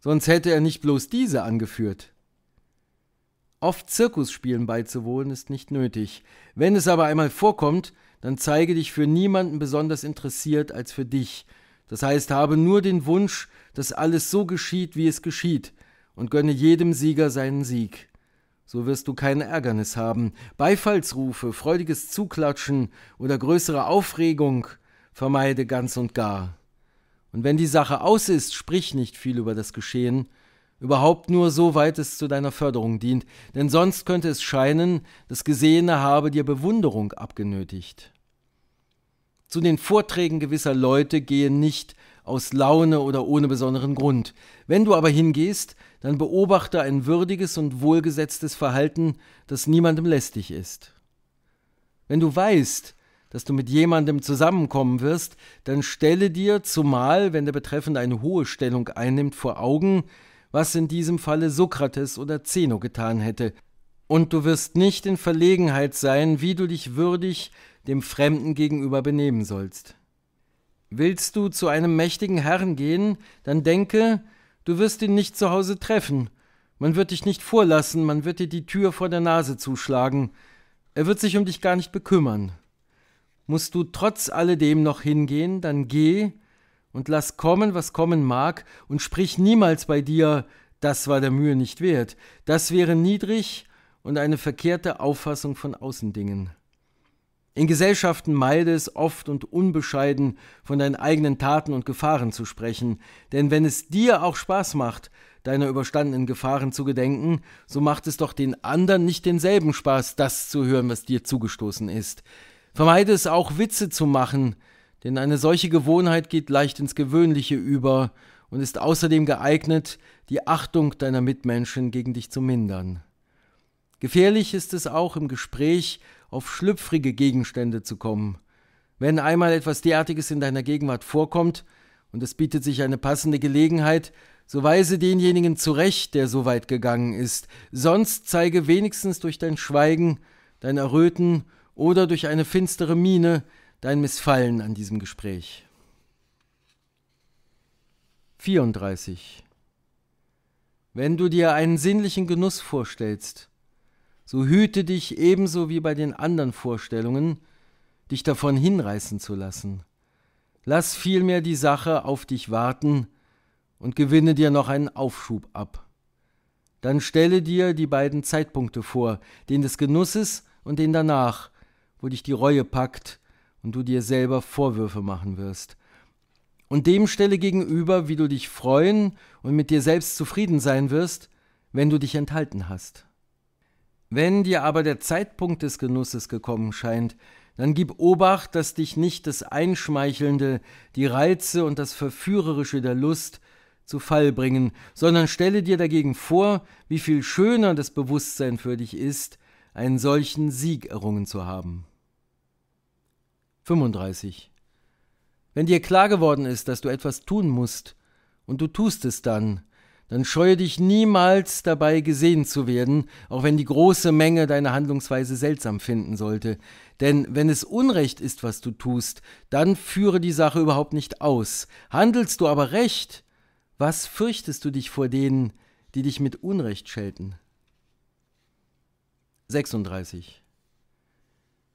sonst hätte er nicht bloß diese angeführt. Oft Zirkusspielen beizuwohnen ist nicht nötig. Wenn es aber einmal vorkommt, dann zeige dich für niemanden besonders interessiert als für dich. Das heißt, habe nur den Wunsch, dass alles so geschieht, wie es geschieht, und gönne jedem Sieger seinen Sieg. So wirst du kein Ärgernis haben. Beifallsrufe, freudiges Zuklatschen oder größere Aufregung vermeide ganz und gar. Und wenn die Sache aus ist, sprich nicht viel über das Geschehen, überhaupt nur so weit es zu deiner Förderung dient, denn sonst könnte es scheinen, das Gesehene habe dir Bewunderung abgenötigt zu den Vorträgen gewisser Leute gehe nicht aus Laune oder ohne besonderen Grund. Wenn du aber hingehst, dann beobachte ein würdiges und wohlgesetztes Verhalten, das niemandem lästig ist. Wenn du weißt, dass du mit jemandem zusammenkommen wirst, dann stelle dir, zumal wenn der Betreffende eine hohe Stellung einnimmt, vor Augen, was in diesem Falle Sokrates oder Zeno getan hätte. Und du wirst nicht in Verlegenheit sein, wie du dich würdig dem Fremden gegenüber benehmen sollst. Willst du zu einem mächtigen Herrn gehen, dann denke, du wirst ihn nicht zu Hause treffen. Man wird dich nicht vorlassen, man wird dir die Tür vor der Nase zuschlagen. Er wird sich um dich gar nicht bekümmern. Musst du trotz alledem noch hingehen, dann geh und lass kommen, was kommen mag, und sprich niemals bei dir, das war der Mühe nicht wert. Das wäre niedrig und eine verkehrte Auffassung von Außendingen. In Gesellschaften meide es oft und unbescheiden, von deinen eigenen Taten und Gefahren zu sprechen, denn wenn es dir auch Spaß macht, deiner überstandenen Gefahren zu gedenken, so macht es doch den anderen nicht denselben Spaß, das zu hören, was dir zugestoßen ist. Vermeide es auch, Witze zu machen, denn eine solche Gewohnheit geht leicht ins Gewöhnliche über und ist außerdem geeignet, die Achtung deiner Mitmenschen gegen dich zu mindern. Gefährlich ist es auch im Gespräch, auf schlüpfrige Gegenstände zu kommen. Wenn einmal etwas derartiges in deiner Gegenwart vorkommt und es bietet sich eine passende Gelegenheit, so weise denjenigen zurecht, der so weit gegangen ist, sonst zeige wenigstens durch dein Schweigen, dein Erröten oder durch eine finstere Miene dein Missfallen an diesem Gespräch. 34. Wenn du dir einen sinnlichen Genuss vorstellst, so hüte dich ebenso wie bei den anderen Vorstellungen, dich davon hinreißen zu lassen. Lass vielmehr die Sache auf dich warten und gewinne dir noch einen Aufschub ab. Dann stelle dir die beiden Zeitpunkte vor, den des Genusses und den danach, wo dich die Reue packt und du dir selber Vorwürfe machen wirst. Und dem stelle gegenüber, wie du dich freuen und mit dir selbst zufrieden sein wirst, wenn du dich enthalten hast. Wenn dir aber der Zeitpunkt des Genusses gekommen scheint, dann gib Obacht, dass dich nicht das Einschmeichelnde, die Reize und das Verführerische der Lust zu Fall bringen, sondern stelle dir dagegen vor, wie viel schöner das Bewusstsein für dich ist, einen solchen Sieg errungen zu haben. 35. Wenn dir klar geworden ist, dass du etwas tun musst, und du tust es dann, dann scheue dich niemals dabei gesehen zu werden, auch wenn die große Menge deine Handlungsweise seltsam finden sollte. Denn wenn es Unrecht ist, was du tust, dann führe die Sache überhaupt nicht aus. Handelst du aber recht, was fürchtest du dich vor denen, die dich mit Unrecht schelten? 36.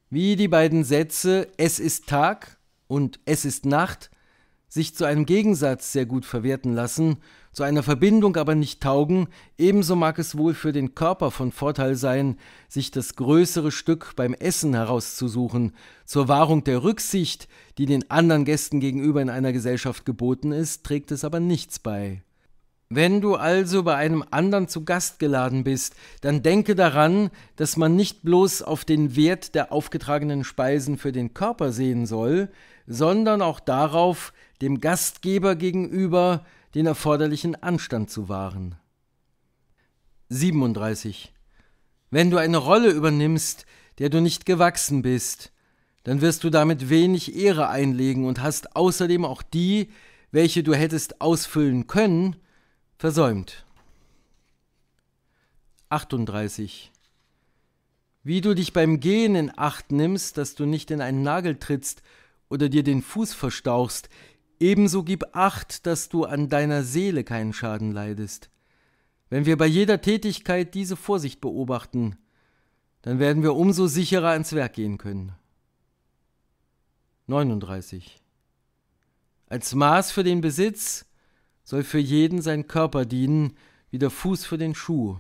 Wie die beiden Sätze Es ist Tag und Es ist Nacht sich zu einem Gegensatz sehr gut verwerten lassen, zu einer Verbindung aber nicht taugen, ebenso mag es wohl für den Körper von Vorteil sein, sich das größere Stück beim Essen herauszusuchen, zur Wahrung der Rücksicht, die den anderen Gästen gegenüber in einer Gesellschaft geboten ist, trägt es aber nichts bei. Wenn du also bei einem anderen zu Gast geladen bist, dann denke daran, dass man nicht bloß auf den Wert der aufgetragenen Speisen für den Körper sehen soll, sondern auch darauf, dem Gastgeber gegenüber den erforderlichen Anstand zu wahren. 37. Wenn du eine Rolle übernimmst, der du nicht gewachsen bist, dann wirst du damit wenig Ehre einlegen und hast außerdem auch die, welche du hättest ausfüllen können, versäumt. 38. Wie du dich beim Gehen in Acht nimmst, dass du nicht in einen Nagel trittst oder dir den Fuß verstauchst, Ebenso gib acht, dass du an deiner Seele keinen Schaden leidest. Wenn wir bei jeder Tätigkeit diese Vorsicht beobachten, dann werden wir umso sicherer ans Werk gehen können. 39. Als Maß für den Besitz soll für jeden sein Körper dienen, wie der Fuß für den Schuh.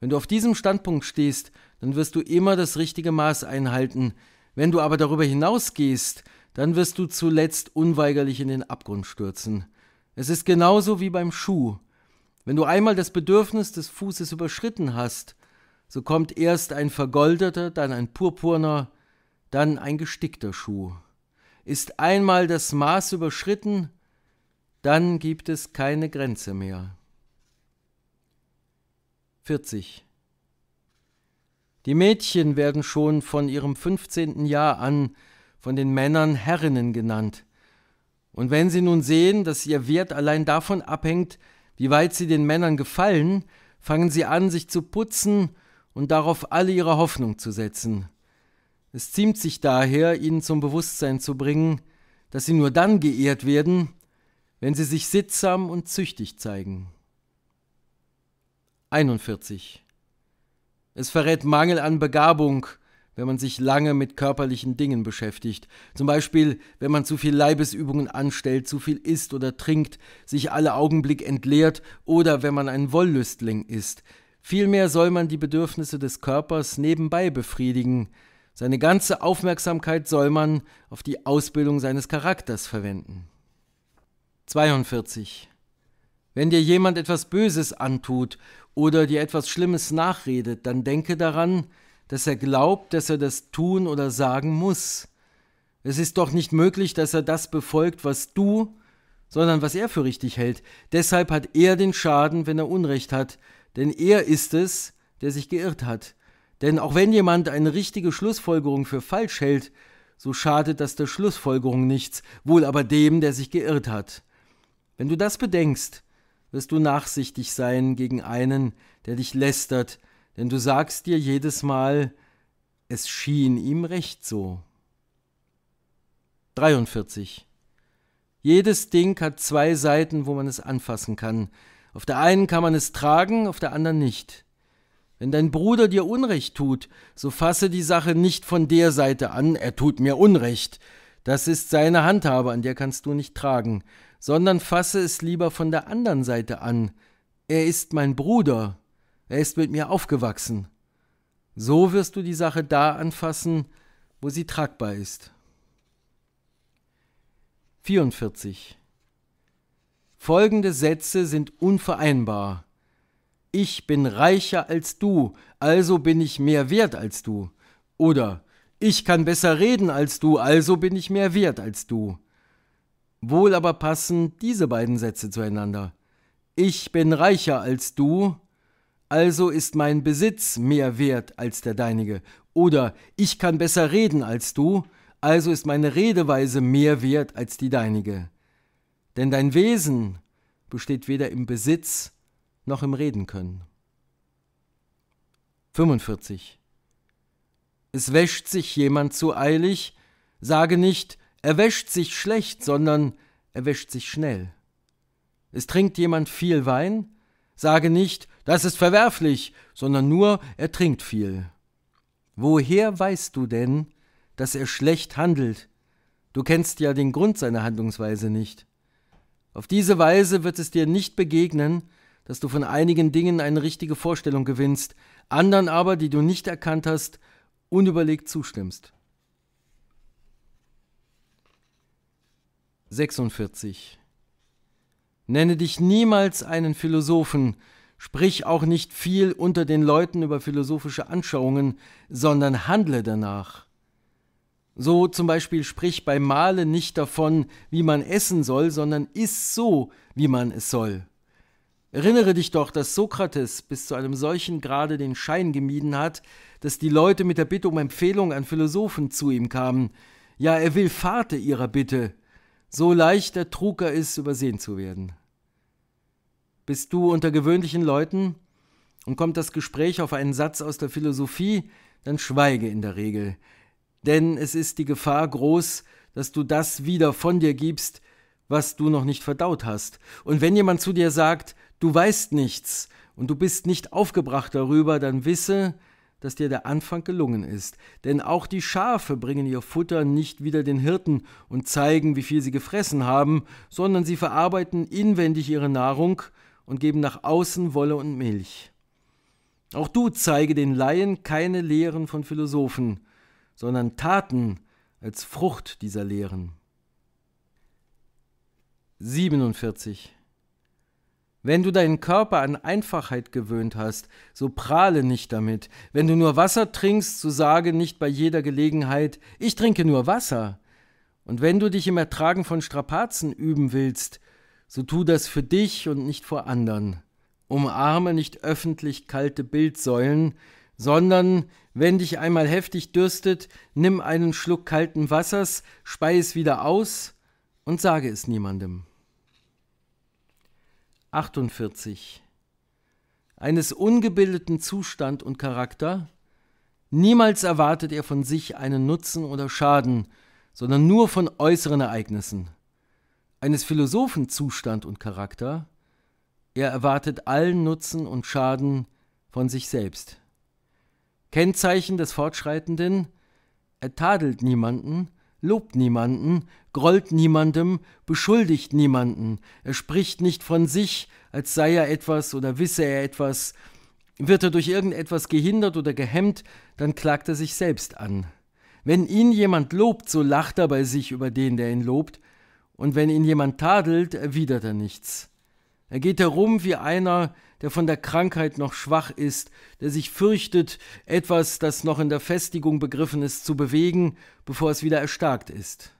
Wenn du auf diesem Standpunkt stehst, dann wirst du immer das richtige Maß einhalten. Wenn du aber darüber hinausgehst, dann wirst du zuletzt unweigerlich in den Abgrund stürzen. Es ist genauso wie beim Schuh. Wenn du einmal das Bedürfnis des Fußes überschritten hast, so kommt erst ein vergoldeter, dann ein purpurner, dann ein gestickter Schuh. Ist einmal das Maß überschritten, dann gibt es keine Grenze mehr. 40. Die Mädchen werden schon von ihrem 15. Jahr an von den Männern Herrinnen genannt. Und wenn sie nun sehen, dass ihr Wert allein davon abhängt, wie weit sie den Männern gefallen, fangen sie an, sich zu putzen und darauf alle ihre Hoffnung zu setzen. Es ziemt sich daher, ihnen zum Bewusstsein zu bringen, dass sie nur dann geehrt werden, wenn sie sich sittsam und züchtig zeigen. 41. Es verrät Mangel an Begabung, wenn man sich lange mit körperlichen Dingen beschäftigt. Zum Beispiel, wenn man zu viel Leibesübungen anstellt, zu viel isst oder trinkt, sich alle Augenblick entleert oder wenn man ein Wollüstling ist. Vielmehr soll man die Bedürfnisse des Körpers nebenbei befriedigen. Seine ganze Aufmerksamkeit soll man auf die Ausbildung seines Charakters verwenden. 42. Wenn dir jemand etwas Böses antut oder dir etwas Schlimmes nachredet, dann denke daran, dass er glaubt, dass er das tun oder sagen muss. Es ist doch nicht möglich, dass er das befolgt, was du, sondern was er für richtig hält. Deshalb hat er den Schaden, wenn er Unrecht hat, denn er ist es, der sich geirrt hat. Denn auch wenn jemand eine richtige Schlussfolgerung für falsch hält, so schadet das der Schlussfolgerung nichts, wohl aber dem, der sich geirrt hat. Wenn du das bedenkst, wirst du nachsichtig sein gegen einen, der dich lästert denn du sagst dir jedes Mal, es schien ihm recht so. 43. Jedes Ding hat zwei Seiten, wo man es anfassen kann. Auf der einen kann man es tragen, auf der anderen nicht. Wenn dein Bruder dir Unrecht tut, so fasse die Sache nicht von der Seite an, er tut mir Unrecht. Das ist seine Handhabe, an der kannst du nicht tragen, sondern fasse es lieber von der anderen Seite an. Er ist mein Bruder, er ist mit mir aufgewachsen. So wirst du die Sache da anfassen, wo sie tragbar ist. 44. Folgende Sätze sind unvereinbar. Ich bin reicher als du, also bin ich mehr wert als du. Oder ich kann besser reden als du, also bin ich mehr wert als du. Wohl aber passen diese beiden Sätze zueinander. Ich bin reicher als du, also ist mein Besitz mehr wert als der deinige. Oder ich kann besser reden als du, also ist meine Redeweise mehr wert als die deinige. Denn dein Wesen besteht weder im Besitz noch im Reden können. 45. Es wäscht sich jemand zu eilig, sage nicht, er wäscht sich schlecht, sondern er wäscht sich schnell. Es trinkt jemand viel Wein, sage nicht, das ist verwerflich, sondern nur, er trinkt viel. Woher weißt du denn, dass er schlecht handelt? Du kennst ja den Grund seiner Handlungsweise nicht. Auf diese Weise wird es dir nicht begegnen, dass du von einigen Dingen eine richtige Vorstellung gewinnst, anderen aber, die du nicht erkannt hast, unüberlegt zustimmst. 46. Nenne dich niemals einen Philosophen, Sprich auch nicht viel unter den Leuten über philosophische Anschauungen, sondern handle danach. So zum Beispiel sprich bei Mahle nicht davon, wie man essen soll, sondern iss so, wie man es soll. Erinnere dich doch, dass Sokrates bis zu einem solchen Grade den Schein gemieden hat, dass die Leute mit der Bitte um Empfehlung an Philosophen zu ihm kamen. Ja, er will Vater ihrer Bitte. So leicht ertrug er es, übersehen zu werden. Bist du unter gewöhnlichen Leuten? Und kommt das Gespräch auf einen Satz aus der Philosophie, dann schweige in der Regel. Denn es ist die Gefahr groß, dass du das wieder von dir gibst, was du noch nicht verdaut hast. Und wenn jemand zu dir sagt, du weißt nichts und du bist nicht aufgebracht darüber, dann wisse, dass dir der Anfang gelungen ist. Denn auch die Schafe bringen ihr Futter nicht wieder den Hirten und zeigen, wie viel sie gefressen haben, sondern sie verarbeiten inwendig ihre Nahrung und geben nach außen Wolle und Milch. Auch du zeige den Laien keine Lehren von Philosophen, sondern Taten als Frucht dieser Lehren. 47. Wenn du deinen Körper an Einfachheit gewöhnt hast, so prahle nicht damit. Wenn du nur Wasser trinkst, so sage nicht bei jeder Gelegenheit, ich trinke nur Wasser. Und wenn du dich im Ertragen von Strapazen üben willst, so tu das für dich und nicht vor anderen. Umarme nicht öffentlich kalte Bildsäulen, sondern, wenn dich einmal heftig dürstet, nimm einen Schluck kalten Wassers, spei es wieder aus und sage es niemandem. 48. Eines ungebildeten Zustand und Charakter, niemals erwartet er von sich einen Nutzen oder Schaden, sondern nur von äußeren Ereignissen eines Philosophen Zustand und Charakter, er erwartet allen Nutzen und Schaden von sich selbst. Kennzeichen des Fortschreitenden, er tadelt niemanden, lobt niemanden, grollt niemandem, beschuldigt niemanden, er spricht nicht von sich, als sei er etwas oder wisse er etwas, wird er durch irgendetwas gehindert oder gehemmt, dann klagt er sich selbst an. Wenn ihn jemand lobt, so lacht er bei sich über den, der ihn lobt, und wenn ihn jemand tadelt, erwidert er nichts. Er geht herum wie einer, der von der Krankheit noch schwach ist, der sich fürchtet, etwas, das noch in der Festigung begriffen ist, zu bewegen, bevor es wieder erstarkt ist.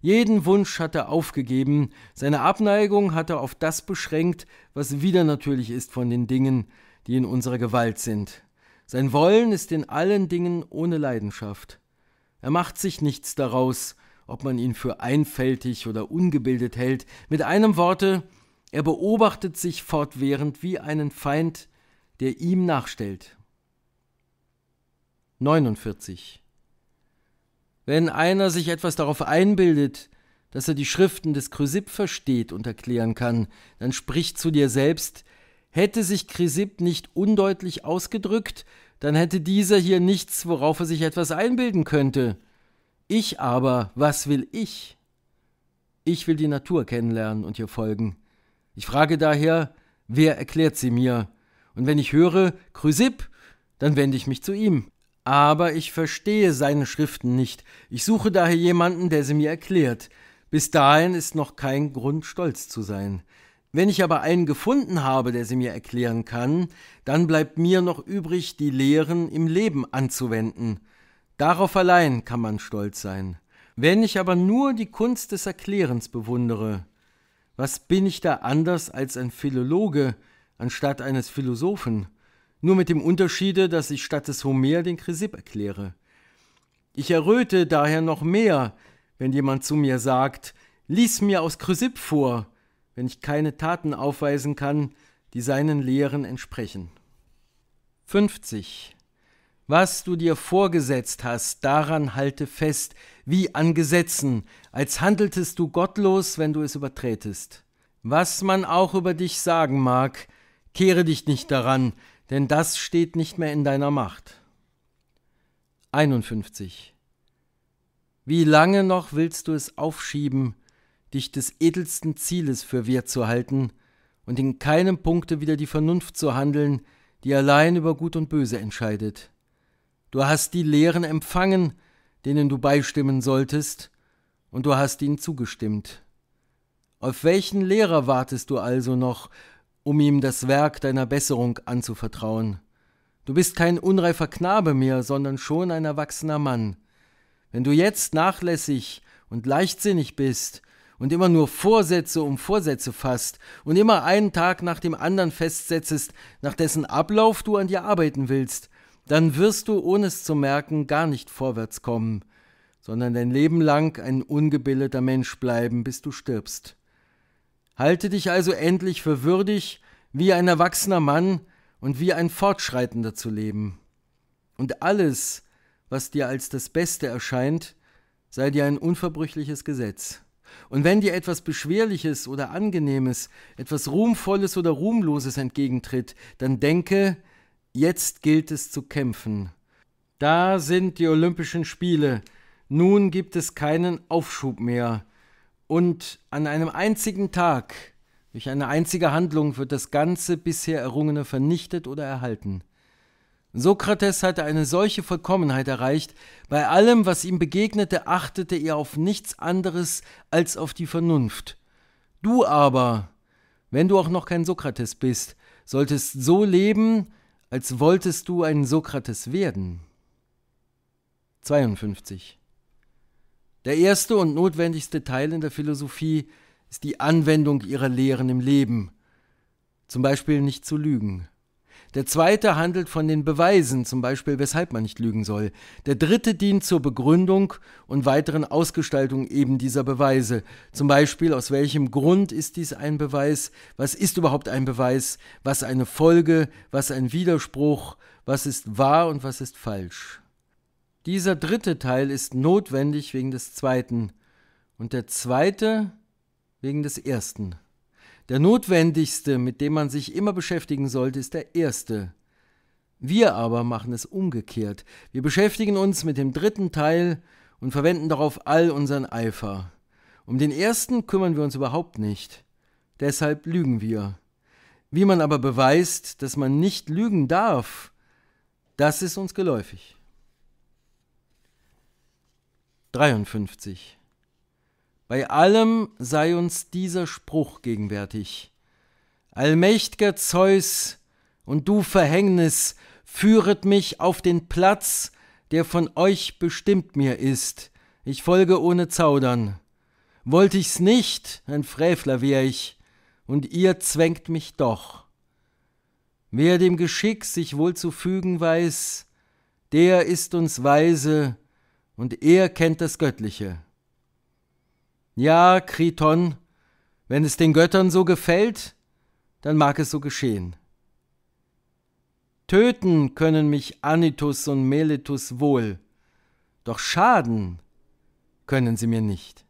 Jeden Wunsch hat er aufgegeben, seine Abneigung hat er auf das beschränkt, was wieder natürlich ist von den Dingen, die in unserer Gewalt sind. Sein Wollen ist in allen Dingen ohne Leidenschaft. Er macht sich nichts daraus, ob man ihn für einfältig oder ungebildet hält. Mit einem Worte, er beobachtet sich fortwährend wie einen Feind, der ihm nachstellt. 49. Wenn einer sich etwas darauf einbildet, dass er die Schriften des Chrysipp versteht und erklären kann, dann sprich zu dir selbst, hätte sich Chrysipp nicht undeutlich ausgedrückt, dann hätte dieser hier nichts, worauf er sich etwas einbilden könnte. Ich aber, was will ich? Ich will die Natur kennenlernen und ihr folgen. Ich frage daher, wer erklärt sie mir? Und wenn ich höre, Chrysipp, dann wende ich mich zu ihm. Aber ich verstehe seine Schriften nicht. Ich suche daher jemanden, der sie mir erklärt. Bis dahin ist noch kein Grund, stolz zu sein. Wenn ich aber einen gefunden habe, der sie mir erklären kann, dann bleibt mir noch übrig, die Lehren im Leben anzuwenden. Darauf allein kann man stolz sein. Wenn ich aber nur die Kunst des Erklärens bewundere, was bin ich da anders als ein Philologe anstatt eines Philosophen? Nur mit dem Unterschiede, dass ich statt des Homer den Chrysipp erkläre. Ich erröte daher noch mehr, wenn jemand zu mir sagt, lies mir aus Chrysipp vor, wenn ich keine Taten aufweisen kann, die seinen Lehren entsprechen. 50 was du dir vorgesetzt hast, daran halte fest, wie an Gesetzen, als handeltest du gottlos, wenn du es überträtest. Was man auch über dich sagen mag, kehre dich nicht daran, denn das steht nicht mehr in deiner Macht. 51. Wie lange noch willst du es aufschieben, dich des edelsten Zieles für wert zu halten und in keinem Punkte wieder die Vernunft zu handeln, die allein über Gut und Böse entscheidet? Du hast die Lehren empfangen, denen du beistimmen solltest, und du hast ihnen zugestimmt. Auf welchen Lehrer wartest du also noch, um ihm das Werk deiner Besserung anzuvertrauen? Du bist kein unreifer Knabe mehr, sondern schon ein erwachsener Mann. Wenn du jetzt nachlässig und leichtsinnig bist und immer nur Vorsätze um Vorsätze fasst und immer einen Tag nach dem anderen festsetzest, nach dessen Ablauf du an dir arbeiten willst, dann wirst du, ohne es zu merken, gar nicht vorwärts kommen, sondern dein Leben lang ein ungebildeter Mensch bleiben, bis du stirbst. Halte dich also endlich für würdig, wie ein erwachsener Mann und wie ein Fortschreitender zu leben. Und alles, was dir als das Beste erscheint, sei dir ein unverbrüchliches Gesetz. Und wenn dir etwas Beschwerliches oder Angenehmes, etwas Ruhmvolles oder Ruhmloses entgegentritt, dann denke, Jetzt gilt es zu kämpfen. Da sind die Olympischen Spiele. Nun gibt es keinen Aufschub mehr. Und an einem einzigen Tag, durch eine einzige Handlung, wird das ganze bisher Errungene vernichtet oder erhalten. Sokrates hatte eine solche Vollkommenheit erreicht, bei allem, was ihm begegnete, achtete er auf nichts anderes als auf die Vernunft. Du aber, wenn du auch noch kein Sokrates bist, solltest so leben, als wolltest du ein Sokrates werden. 52. Der erste und notwendigste Teil in der Philosophie ist die Anwendung ihrer Lehren im Leben, zum Beispiel nicht zu lügen. Der zweite handelt von den Beweisen, zum Beispiel weshalb man nicht lügen soll. Der dritte dient zur Begründung und weiteren Ausgestaltung eben dieser Beweise. Zum Beispiel, aus welchem Grund ist dies ein Beweis? Was ist überhaupt ein Beweis? Was eine Folge? Was ein Widerspruch? Was ist wahr und was ist falsch? Dieser dritte Teil ist notwendig wegen des zweiten und der zweite wegen des ersten. Der notwendigste, mit dem man sich immer beschäftigen sollte, ist der erste. Wir aber machen es umgekehrt. Wir beschäftigen uns mit dem dritten Teil und verwenden darauf all unseren Eifer. Um den ersten kümmern wir uns überhaupt nicht. Deshalb lügen wir. Wie man aber beweist, dass man nicht lügen darf, das ist uns geläufig. 53 bei allem sei uns dieser Spruch gegenwärtig. Allmächtiger Zeus und du Verhängnis, führet mich auf den Platz, der von euch bestimmt mir ist. Ich folge ohne Zaudern. Wollte ich's nicht, ein Frevler wär ich, und ihr zwängt mich doch. Wer dem Geschick sich wohl zu fügen weiß, der ist uns weise, und er kennt das Göttliche. Ja, Kriton, wenn es den Göttern so gefällt, dann mag es so geschehen. Töten können mich Anitus und Meletus wohl, doch schaden können sie mir nicht.